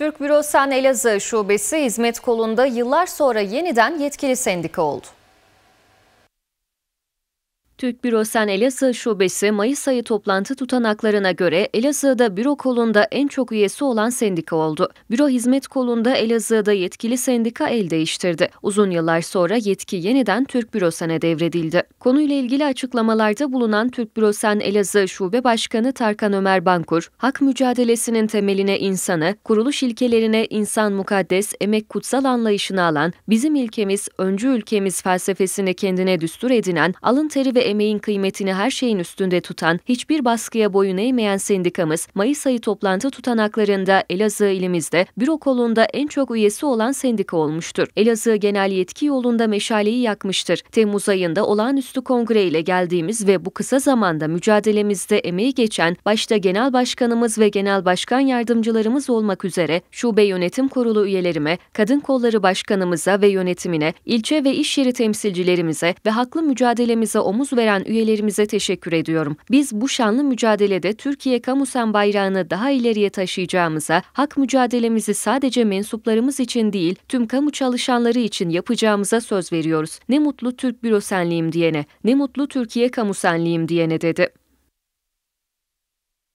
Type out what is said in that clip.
Türk Bürosen Elazığ Şubesi hizmet kolunda yıllar sonra yeniden yetkili sendika oldu. Türk Bürosen Elazığ Şubesi Mayıs ayı toplantı tutanaklarına göre Elazığ'da büro kolunda en çok üyesi olan sendika oldu. Büro hizmet kolunda Elazığ'da yetkili sendika el değiştirdi. Uzun yıllar sonra yetki yeniden Türk Bürosen'e devredildi. Konuyla ilgili açıklamalarda bulunan Türk Bürosen Elazığ Şube Başkanı Tarkan Ömer Bankur, hak mücadelesinin temeline insanı, kuruluş ilkelerine insan mukaddes, emek kutsal anlayışını alan, bizim ilkemiz, öncü ülkemiz felsefesini kendine düstur edinen, alın teri ve emeğin kıymetini her şeyin üstünde tutan, hiçbir baskıya boyun eğmeyen sendikamız, Mayıs ayı toplantı tutanaklarında Elazığ ilimizde büro kolunda en çok üyesi olan sendika olmuştur. Elazığ genel yetki yolunda meşaleyi yakmıştır. Temmuz ayında olağanüstü kongre ile geldiğimiz ve bu kısa zamanda mücadelemizde emeği geçen başta genel başkanımız ve genel başkan yardımcılarımız olmak üzere şube yönetim kurulu üyelerime, kadın kolları başkanımıza ve yönetimine, ilçe ve iş yeri temsilcilerimize ve haklı mücadelemize omuz ve veren üyelerimize teşekkür ediyorum. Biz bu şanlı mücadelede Türkiye Kamusen bayrağını daha ileriye taşıyacağımıza, hak mücadelemizi sadece mensuplarımız için değil, tüm kamu çalışanları için yapacağımıza söz veriyoruz. Ne mutlu Türk bürosenliğim diyene, ne mutlu Türkiye kamusenliğim diyene dedi.